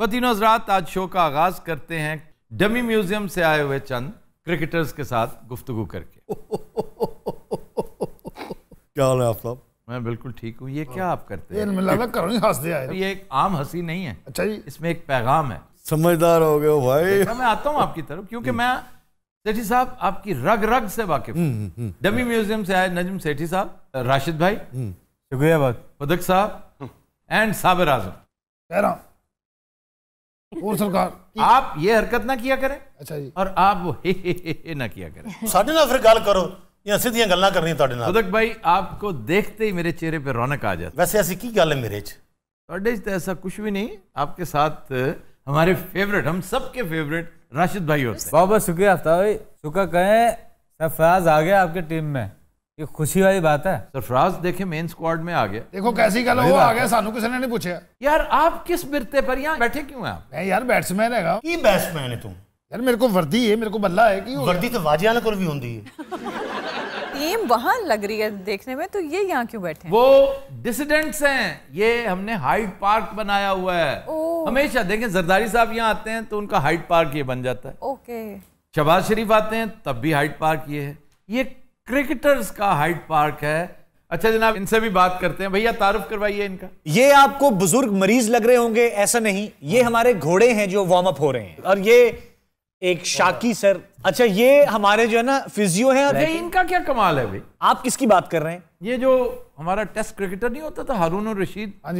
वतीनों हजरात आज शो का आगाज करते हैं डमी म्यूजियम से आए हुए चंद क्रिकेटर्स के साथ गुफ्तगु करके क्या हाल है आप साहब मैं बिल्कुल ठीक हूँ ये हाँ। क्या आप करते हैं हंसते है ये एक आम हंसी नहीं है अच्छा जी इसमें एक पैगाम है समझदार हो गए भाई मैं आता हूँ आपकी तरफ क्योंकि हम्म। मैं सेठी साहब आपकी रग रग से वाकिफ हम्म, हम्म, डमी म्यूजियम से आए नजम सेठी साहब राशिद भाई शुक्रिया बहुत फदक साहब एंड साबिर आजम कह रहा हूँ और सरकार आप ये हरकत ना किया करें ਅੱਛਾ ਜੀ ਔਰ ਆਪ ਉਹ हे हे हे ਹੇ ਨਾ ਕੀਆ ਕਰੇ ਸਾਡੇ ਨਾਲ ਫਿਰ ਗੱਲ ਕਰੋ ਜਾਂ ਸਿੱਧੀਆਂ ਗੱਲਾਂ ਕਰਨੀਆਂ ਤੁਹਾਡੇ ਨਾਲ उदक भाई आपको देखते ही मेरे चेहरे पे रौनक आ जाती वैसे ऐसी की गल है मेरे चे तो ऐसा कुछ भी नहीं आपके साथ हमारे फेवरेट हम सबके फेवरेट राशिद भाई होते हैं बहुत बहुत शुक्रिया आफ्ताब भाई शुक्र कहें सरफराज आ गया आपके टीम में ये खुशी वाली बात है सरफराज देखे मेन स्क्वाड में आ गया देखो कैसी गल आ गया सानू किसी ने नहीं पूछा यार आप किस बिरते पर यहाँ बैठे क्यों हैं मैं यार बैट्समैन हैगा बैट्समैन है तू यार मेरे को वर्दी है मेरे को बल्ला है की वर्दी तो वाजियाल को भी होती टीम वहां लग रही है देखने में तो ये यहाँ क्यों बैठे वो डिसिडेंट्स हैं ये हमने हाइट पार्क बनाया हुआ है हमेशा देखें जरदारी साहब यहाँ आते हैं तो उनका हाइट पार्क ये बन जाता है ओके शबाज शरीफ आते हैं तब भी हाइट पार्क ये है ये क्रिकेटर्स का हाइट पार्क है अच्छा जनाब इनसे भी बात करते हैं भैया तारुफ करवाइए इनका ये आपको बुजुर्ग मरीज लग रहे होंगे ऐसा नहीं ये हमारे घोड़े हैं जो वार्म अप हो रहे हैं और ये एक शाकी सर अच्छा ये हमारे जो है ना फिजियो है और इनका क्या कमाल है भाई आप किसकी बात कर रहे हैं ये जो हमारा टेस्ट क्रिकेटर नहीं होता था हारून और रशीद हाँ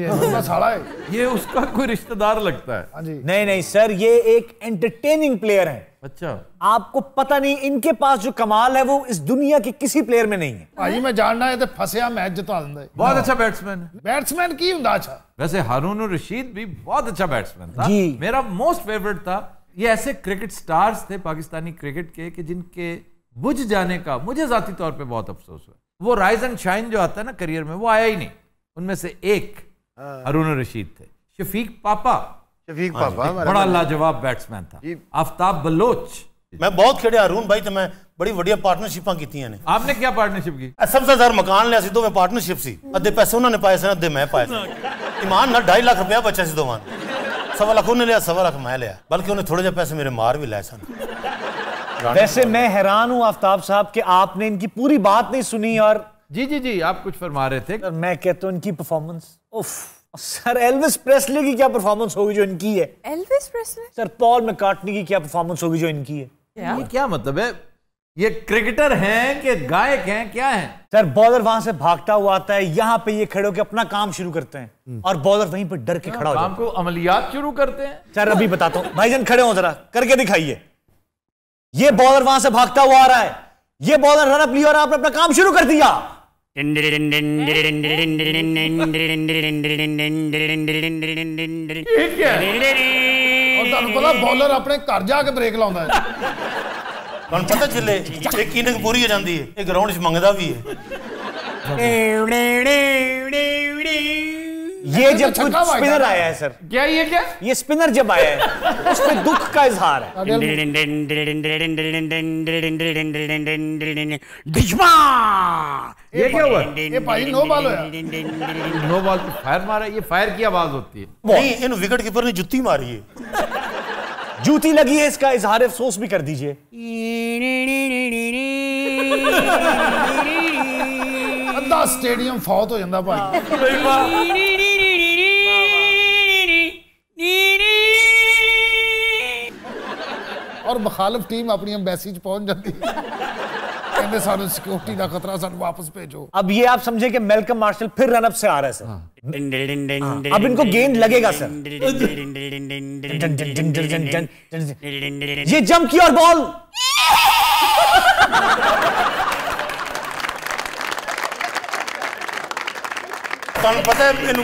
हाँ है ये उसका कोई रिश्तेदार लगता है हाँ नहीं नहीं सर ये एक एंटरटेनिंग प्लेयर है अच्छा आपको पता नहीं इनके पास जो कमाल है वो इस दुनिया के किसी प्लेयर में नहीं है भाई मैं जानना है तो फंसया मैच जिता दिंदा बहुत अच्छा बैट्समैन बैट्समैन की हुंदा अच्छा वैसे हारून रशीद भी बहुत अच्छा बैट्समैन था जी। मेरा मोस्ट फेवरेट था ये ऐसे क्रिकेट स्टार्स थे पाकिस्तानी क्रिकेट के कि जिनके बुझ जाने का मुझे जाती तौर पे बहुत अफसोस हुआ वो राइज एंड शाइन जो आता है ना करियर में वो आया ही नहीं उनमें से एक हाँ। हारून रशीद थे शफीक पापा हाँ बड़ा लाजवाब बैट्समैन था आफ्ताब बलोच मैं बहुत खेड़िया अरुण भाई तो मैं बड़ी बढ़िया पार्टनरशिप कीतियां आपने क्या पार्टनरशिप की सबसे सर मकान लिया दो तो पार्टनरशिप सी अद्धे पैसे उन्होंने पाए सन अद्धे मैं पाए ईमान ना ढाई लाख रुपया बचा सी दोवान सवा लख उन्हें लिया सवा लख मैं लिया बल्कि उन्हें थोड़े जहा पैसे मेरे मार भी लाए सन वैसे मैं हैरान हूं आफ्ताब साहब कि आपने इनकी पूरी बात नहीं सुनी और जी जी जी आप कुछ फरमा रहे थे मैं कहता हूं इनकी परफॉर्मेंस उफ सर एल्विस प्रेसले की क्या परफॉर्मेंस होगी जो इनकी है Elvis Presley sir Paul McCartney की क्या परफॉर्मेंस होगी जो इनकी है क्या? ये क्या मतलब है ये क्रिकेटर हैं कि गायक हैं क्या हैं सर बॉलर वहां से भागता हुआ आता है यहाँ पे ये खड़े होकर अपना काम शुरू करते हैं हम्म। और बॉलर वहीं पे डर के हाँ, खड़ा हो काम को अमलियात शुरू करते हैं सर अभी बताता हूँ भाई भाईजन खड़े हो जरा करके दिखाइए ये बॉलर वहां से भागता हुआ आ रहा है ये बॉलर रन अप लिया और आपने अपना काम शुरू कर दिया ਇਹ ਕੀ ਹੈ ਉਹ ਤੁਹਾਨੂੰ ਪਤਾ ਬੋਲਰ ਆਪਣੇ ਘਰ ਜਾ ਕੇ ਬ੍ਰੇਕ ਲਾਉਂਦਾ ਹੈ ਤੁਹਾਨੂੰ ਪਤਾ ਚੱਲੇ ਇੱਕ ਇਨਿੰਗ ਪੂਰੀ ਹੋ ਜਾਂਦੀ ਹੈ ਇਹ ਗਰਾਊਂਡ 'ਚ ਮੰਗਦਾ ਵੀ ਹੈ ये तो जब कुछ स्पिनर आया है सर क्या ये क्या ये स्पिनर जब आया है उसमें दुख का इजहार है ये क्या हुआ ये भाई नो बॉल तो है नो बॉल पे फायर मारा ये फायर की आवाज होती है नहीं इन विकेट कीपर ने जुत्ती मारी है जूती लगी है इसका इजहार अफसोस भी कर दीजिए ਅੱਧਾ ਸਟੇਡੀਅਮ ਫੌਤ ਹੋ ਜਾਂਦਾ ਭਾਈ और मुखालफ टीम अपनी अंबैसी च पहुंच जाती सिक्योरिटी का खतरा भेजो अब ये आप समझे है गेंद हाँ। लगेगा सर ये जंप की और बॉल पता है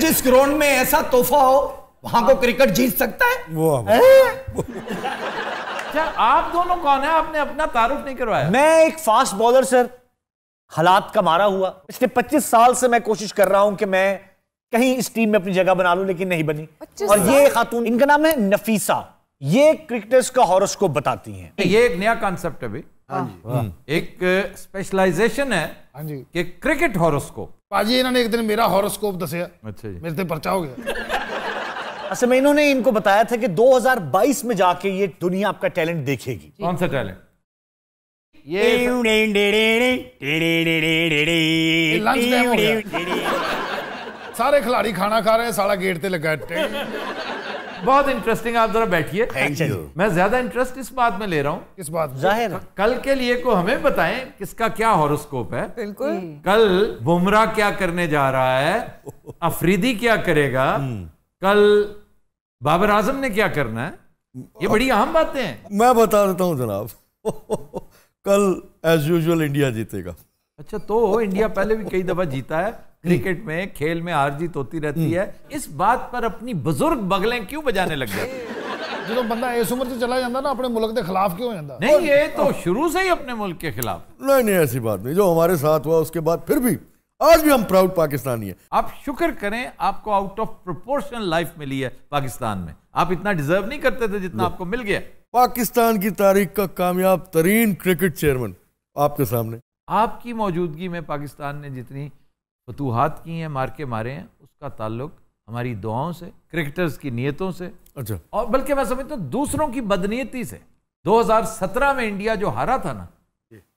जिस ग्राउंड में ऐसा तोहफा हो वहां को हाँ। क्रिकेट जीत सकता है वो अच्छा आप दोनों कौन है आपने अपना तारुफ नहीं करवाया मैं एक फास्ट बॉलर सर हालात का मारा हुआ पिछले 25 साल से मैं कोशिश कर रहा हूं कि मैं कहीं इस टीम में अपनी जगह बना लूं लेकिन नहीं बनी और ये खातून इनका नाम है नफीसा ये क्रिकेटर्स का हॉरोस्कोप बताती हैं ये एक नया कॉन्सेप्ट है हाँ हाँ। एक स्पेशलाइजेशन है कि क्रिकेट हॉरोस्कोप पाजी इन्होंने एक दिन मेरा हॉरोस्कोप दसिया अच्छा मेरे से पर्चा हो गया असल में इन्होंने इनको बताया था कि 2022 में जाके ये दुनिया आपका टैलेंट देखेगी कौन सा टैलेंट ये लंच हो गया सारे खिलाड़ी खाना खा रहे हैं सारा गेट पे लगा बहुत इंटरेस्टिंग आप जरा बैठिए थैंक यू मैं ज्यादा इंटरेस्ट इस बात में ले रहा हूँ इस बात जाहिर कल के लिए को हमें बताएं किसका क्या हॉरोस्कोप है बिल्कुल कल बुमराह क्या करने जा रहा है अफरीदी क्या करेगा कल बाबर आजम ने क्या करना है ये बड़ी अहम बातें हैं मैं बता देता हूँ जनाब कल एज यूजुअल इंडिया जीतेगा अच्छा तो इंडिया पहले भी कई दफा जीता है क्रिकेट में खेल में हार जीत होती रहती है इस बात पर अपनी बुजुर्ग बगलें क्यों बजाने लग जो तो बंदा इस उम्र से चला जाता ना अपने मुल्क के खिलाफ क्यों जाता नहीं ये तो शुरू से ही अपने मुल्क के खिलाफ नहीं नहीं ऐसी बात नहीं जो हमारे साथ हुआ उसके बाद फिर भी आज भी हम प्राउड पाकिस्तानी हैं आप शुक्र करें आपको आउट ऑफ प्रोपोर्शनल लाइफ मिली है पाकिस्तान में आप इतना डिजर्व नहीं करते थे जितना आपको मिल गया पाकिस्तान की तारीख का कामयाब तरीन क्रिकेट चेयरमैन आपके सामने आपकी मौजूदगी में पाकिस्तान ने जितनी फतूहत की हैं मार के मारे हैं उसका ताल्लुक हमारी दुआओं से क्रिकेटर्स की नीयतों से अच्छा और बल्कि मैं समझता हूँ दूसरों की बदनीयती से 2017 में इंडिया जो हारा था ना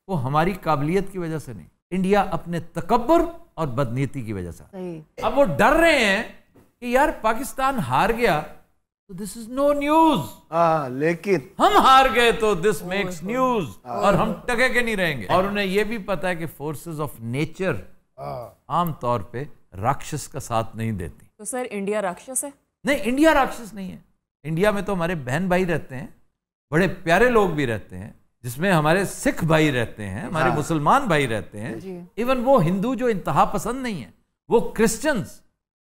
वो हमारी काबिलियत की वजह से नहीं इंडिया अपने तकबर और बदनीति की वजह से अब वो डर रहे हैं कि यार पाकिस्तान हार गया तो दिस इज नो न्यूज लेकिन हम हार गए तो दिस मेक्स न्यूज और हम टके के नहीं रहेंगे और उन्हें यह भी पता है कि फोर्सेस ऑफ नेचर आमतौर पे राक्षस का साथ नहीं देती तो सर इंडिया राक्षस है नहीं इंडिया राक्षस नहीं है इंडिया में तो हमारे बहन भाई रहते हैं बड़े प्यारे लोग भी रहते हैं जिसमें हमारे सिख भाई रहते हैं हमारे हाँ। मुसलमान भाई रहते हैं इवन वो हिंदू जो इंतहा पसंद नहीं है वो क्रिश्चियंस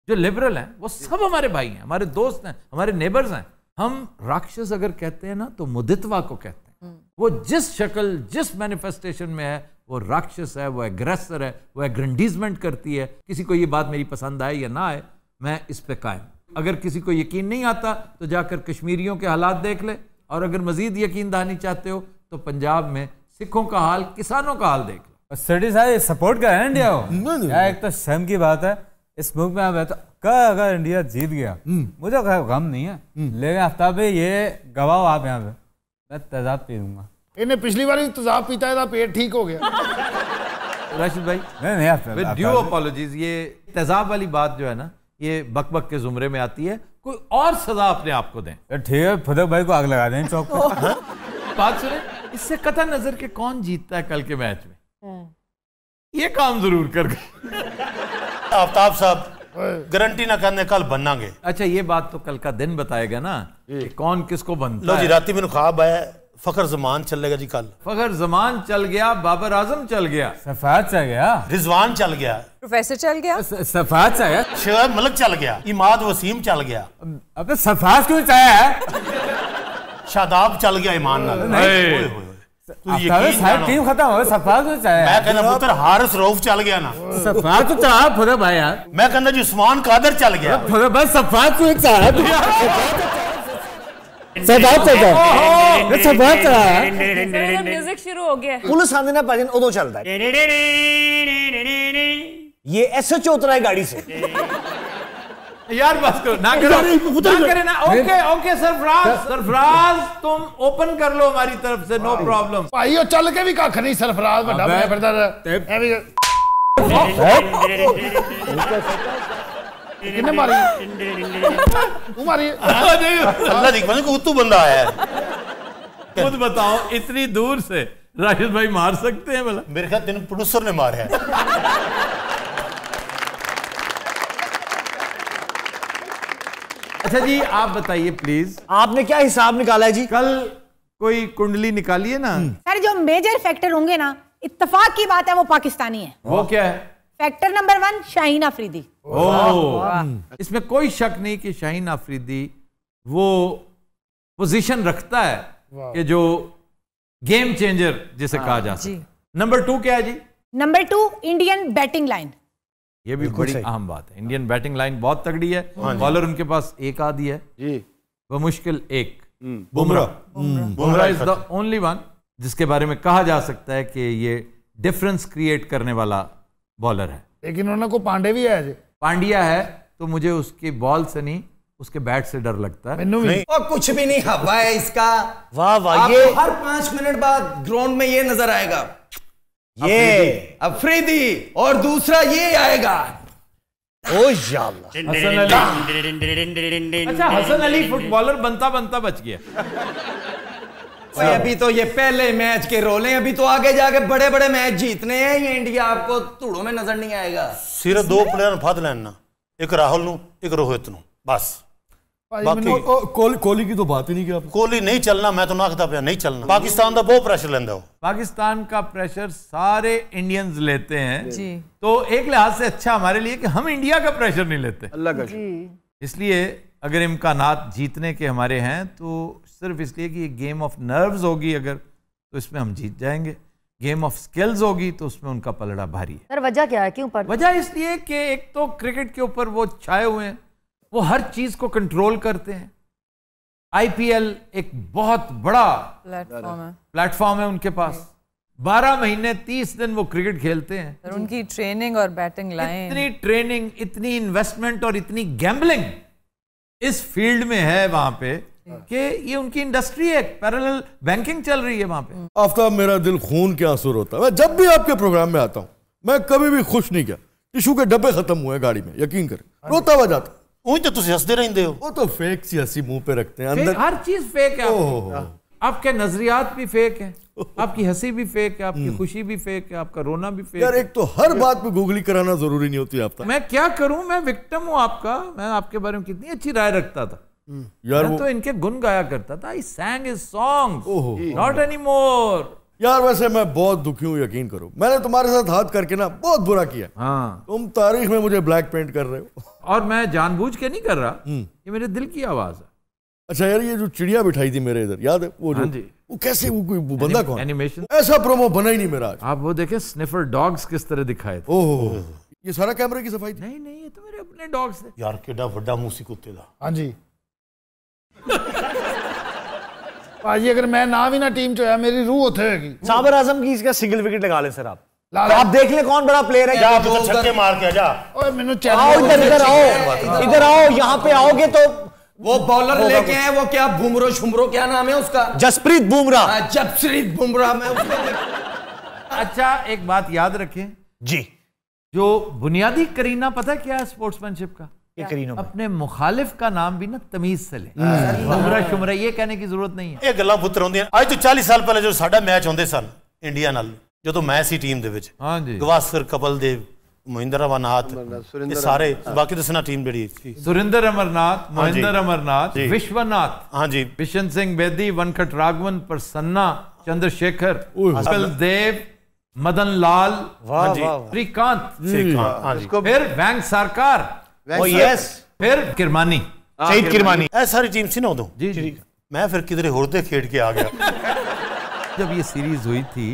जो लिबरल हैं वो सब हमारे भाई हैं हमारे दोस्त हैं हमारे नेबर्स हैं हम राक्षस अगर कहते हैं ना तो मुदितवा को कहते हैं हम्म। वो जिस शक्ल जिस मैनिफेस्टेशन में है वो राक्षस है वो एग्रेसर है वो एग्रेंडीजमेंट करती है किसी को ये बात मेरी पसंद आए या ना आए मैं इस पर कायम अगर किसी को यकीन नहीं आता तो जाकर कश्मीरियों के हालात देख ले और अगर मजीद यकीन दहानी चाहते हो तो पंजाब में सिखों का हाल किसानों का हाल देख लो स्टडी साहब सपोर्ट कर इंडिया को एक तो शर्म की बात है इस बुक में तो कर अगर इंडिया जीत गया हम्म। मुझे तो गम नहीं है हम्म। लेकिन आफ्ताब ये गवाओ आप यहाँ पे मैं तेजाब पी दूंगा इन्हें पिछली बार तेजाब पीता है था तो पेट ठीक हो गया राशिद भाई नहीं नहीं आफ्ताब ड्यू अपोलॉजीज ये तेजाब वाली बात जो है ना ये बक बक के जुमरे में आती है कोई और सजा अपने आप को दें ठीक है फतक भाई को आग लगा दें चौक पर बात सुने इससे कथा नजर के कौन जीतता है कल के मैच में हाँ। ये काम जरूर कर गए आफ्ताब साहब हाँ। गारंटी ना करने कल गे अच्छा ये बात तो कल का दिन बताएगा ना कि कौन किसको बनता लो जी राती मैंने ख्वाब आया फखर जमान चल लेगा जी कल फखर जमान चल गया बाबर आजम चल गया सफात चल गया रिजवान चल गया प्रोफेसर चल गया सफात चल गया शेब मलक चल गया इमाद वसीम चल गया अबे तो सफात क्यों चाहे है शादाब चल गया ईमान ना टीम खत्म हो सफा तो चाहे मैं कहना पुत्र हारिस रऊफ चल गया ना सफा तो चाहा फुरा भाई यार मैं कहना जी उस्मान कादर चल गया फुरा भाई सफा तो चाहा सफा तो चाहा सफा चाहा म्यूजिक शुरू हो गया पुलिस आंदे ना भजन उदो चलता है ये एसएचओ उतरा है गाड़ी से यार बस करो ना करो ना करे ना ओके ओके सरफराज सरफराज तुम ओपन कर लो हमारी तरफ से नो प्रॉब्लम भाई ओ चल के भी कख नहीं सरफराज ਵੱਡਾ ਮੈਂ ਫਿਰਦਾ ਐਵੇਂ ਕਿੰਨੇ ਮਾਰੀ ਤੂੰ ਮਾਰੀ ਅੱਲਾ ਦੀ ਬੰਦੇ ਕੋ ਤੂੰ ਬੰਦਾ ਆਇਆ खुद बताओ इतनी दूर से राशिद भाई मार सकते हैं भला मेरे ख्याल तेन प्रोड्यूसर ने मारा है अच्छा जी आप बताइए प्लीज आपने क्या हिसाब निकाला है जी कल कोई कुंडली निकाली है ना सर जो मेजर फैक्टर होंगे ना इतफाक की बात है वो पाकिस्तानी है वो क्या है factor number one Shaheen Afridi इसमें कोई शक नहीं कि शाहीन अफरीदी वो पोजीशन रखता है कि जो गेम चेंजर जिसे हाँ। कहा जा सकता नंबर टू क्या है जी number two Indian batting line ये भी बड़ी अहम बात है इंडियन बैटिंग लाइन बहुत तगड़ी है बॉलर हाँ उनके पास एक आदि है वो मुश्किल एक Bumrah Bumrah is the only one जिसके बारे में कहा जा सकता है कि ये डिफरेंस क्रिएट करने वाला बॉलर है लेकिन उन्होंने को पांडे भी है पांड्या है तो मुझे उसके बॉल से नहीं उसके बैट से डर लगता है नहीं। और कुछ भी नहीं हवा है इसका वाह वाह ये हर पांच मिनट बाद ग्राउंड में ये नजर आएगा ये अफरीदी और दूसरा ये आएगा ओ अच्छा, हसन अली अच्छा हसन अली फुटबॉलर बनता बनता बच गया भाई अभी तो ये पहले मैच के हैं अभी तो आगे जाके बड़े बड़े मैच जीतने हैं ये इंडिया आपको धूड़ों में नजर नहीं आएगा सिर्फ दो प्लेयर फाद लेना एक राहुल एक रोहित बस कोहली की तो बात ही नहीं किया कोहली नहीं चलना मैं तो ना ਮੈਂ ਤੁਹਾਨੂੰ ਆਖਦਾ ਪਿਆ ਨਹੀਂ ਚੱਲਣਾ ਪਾਕਿਸਤਾਨ ਦਾ ਬਹੁਤ पाकिस्तान का प्रेशर सारे इंडियंस लेते हैं जी। तो एक लिहाज से अच्छा हमारे लिए कि हम इंडिया का प्रेशर नहीं लेते अल्लाह इसलिए अगर इम्कान जीतने के हमारे हैं तो सिर्फ इसलिए कि ये गेम ऑफ नर्व्स होगी अगर तो इसमें हम जीत जाएंगे गेम ऑफ स्किल्स होगी तो उसमें उनका पलड़ा भारी है सर वजह क्या है क्यों पर वजह इसलिए कि एक तो क्रिकेट के ऊपर वो छाए हुए हैं वो हर चीज को कंट्रोल करते हैं आईपीएल एक बहुत बड़ा प्लेटफॉर्म है प्लेटफॉर्म है उनके पास बारह महीने तीस दिन वो क्रिकेट खेलते हैं उनकी ट्रेनिंग और बैटिंग लाइन इतनी ट्रेनिंग इतनी इन्वेस्टमेंट और इतनी गैम्बलिंग इस फील्ड में है वहां पे कि ये उनकी इंडस्ट्री है पैरेलल बैंकिंग चल रही है वहां पे हम्म। आफ्ताब मेरा दिल खून के आंसू होता है मैं जब भी आपके प्रोग्राम में आता हूँ मैं कभी भी खुश नहीं किया टिशू के डब्बे खत्म हुए गाड़ी में यकीन करें हाँ रोता हुआ जाता ਉਹੀ ਤਾਂ ਤੁਸੀਂ ਹੱਸਦੇ ਰਹਿੰਦੇ ਹੋ ਉਹ ਤਾਂ ਫੇਕ ਸੀ ਅਸੀਂ ਮੂੰਹ 'ਤੇ ਰੱਖਦੇ ਅੰਦਰ ਹਰ ਚੀਜ਼ ਫੇਕ ਹੈ आपके नजरियात भी फेक है आपकी हंसी भी फेक है आपकी खुशी भी फेक है आपका रोना भी फेक यार एक तो हर बात पे गूगली कराना जरूरी नहीं होती आपका मैं क्या करूं मैं विक्टिम हूं आपका मैं आपके बारे में कितनी अच्छी राय रखता था यार मैं तो इनके गुन गाया करता था I sang is song not any more यार वैसे मैं बहुत दुखी हूँ यकीन करो मैंने तुम्हारे साथ हाथ करके ना बहुत बुरा किया हाँ। तुम तारीख में मुझे ब्लैक पेंट कर रहे हो और मैं जानबूझ के नहीं कर रहा हम्म। ये मेरे दिल की आवाज है अच्छा यार ये जो चिड़िया बिठाई थी मेरे इधर याद है वो जो हाँ वो कैसे वो कोई वो बंदा कौन एनिमेशन ऐसा प्रोमो बना ही नहीं मेरा आप वो देखे स्निफर डॉग्स किस तरह दिखाए थे ओह ये सारा कैमरे की सफाई नहीं नहीं ये तो मेरे अपने डॉग्स थे यार केडा ਵੱਡਾ मूसी कुत्ते दा हां जी ਅਗਰ अगर मैं ना भी ना टीम ਹੋਇਆ मेरी रूह उठेगी साबर आजम की इसका ਇਸ ਦਾ ਸਿੰਗਲ ਵਿਕਟ ਲਗਾ ਲੈ तो आप देख ले कौन बड़ा प्लेयर है जा तो छक्के मार के जा ओए मेनू आओ इधर इधर आओ इधर आओ यहां पे आओगे तो वो बॉलर लेके आए वो क्या बुमरो शुमरो क्या नाम है उसका जसप्रीत बुमराह हाँ, जसप्रीत बुमराह मैं अच्छा एक बात याद रखें जी जो बुनियादी करीना पता है क्या है स्पोर्ट्समैनशिप का अपने मुखालिफ का नाम भी ना तमीज से ले हम्म। शुमरा ये कहने की जरूरत नहीं है ये गल्ला पुत्र होंगे अज तो 40 साल पहले जो साडा मैच होंगे सन इंडिया नाल ਜਦੋਂ ਮੈਂ ਸੀ ਟੀਮ ਦੇ ਵਿੱਚ ਹਾਂਜੀ ਗਵਾਸਰ ਕਪਲਦੇਵ ਮਹਿੰਦਰ ਅਮਰਨਾਥ ਇਹ ਸਾਰੇ ਬਾਕੀ ਦੱਸਣਾ ਟੀਮ ਜਿਹੜੀ ਸੀ ਸੁਰਿੰਦਰ ਅਮਰਨਾਥ ਮਹਿੰਦਰ ਅਮਰਨਾਥ ਵਿਸ਼ਵਨਾਥ ਹਾਂਜੀ ਬਿਸ਼ਨ ਸਿੰਘ ਬੇਦੀ ਵਨਖਟ ਰਾਗਵਨ ਪ੍ਰਸੰਨਾ ਚੰਦਰ ਸ਼ੇਖਰ ਕਪਲਦੇਵ मदन लाल श्रीकांत फिर वैंग सरकार यस फिर किरमानी शहीद किरमानी ए सारी टीम सी ना उदो जी जी मैं फिर किधरे होरदे खेड़ के आ गया जब ये सीरीज हुई थी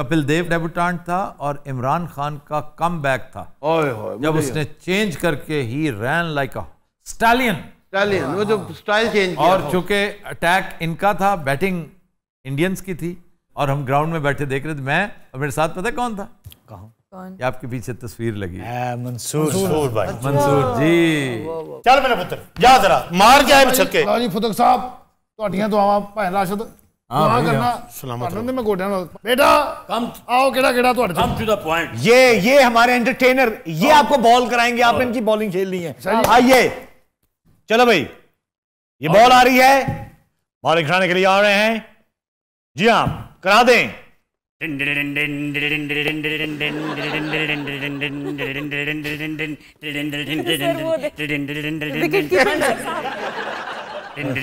कपिल देव डेब्यूटांट था और इमरान खान का कम बैक था ओए ओए जब उसने चेंज करके ही ran like a stallion stallion वो जो स्टाइल चेंज किया और चूंकि अटैक इनका था बैटिंग इंडियंस की थी और हम ग्राउंड में बैठे देख रहे थे मैं और मेरे साथ पता कौन था कहा कौन? आपके पीछे तस्वीर लगी है मंसूर मंसूर भाई अच्छा। मंसूर जी चल मेरा पुत्र जा जरा मार के आए छक्के फुतक साहब ਤੁਹਾਡੀਆਂ ਦੁਆਵਾਂ ਭਾਈ ਰਾਸ਼ਦ हाँ हाँ। हाँ। आपको बॉल कराएंगे आपने इनकी बॉलिंग खेलनी है आइए चलो भाई ये बॉल आ रही है बॉलिंग खिलाने के लिए आ रहे हैं जी हाँ करा दें विकेट रात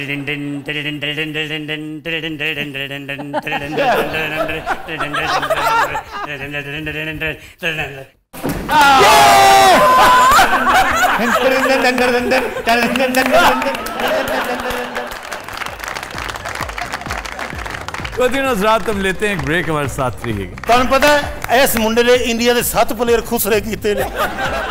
हम लेते हैं ब्रेक हमारे साथ रहिएगा तुम पता है इस मुंडे ने इंडिया के सात प्लेयर खुश रहे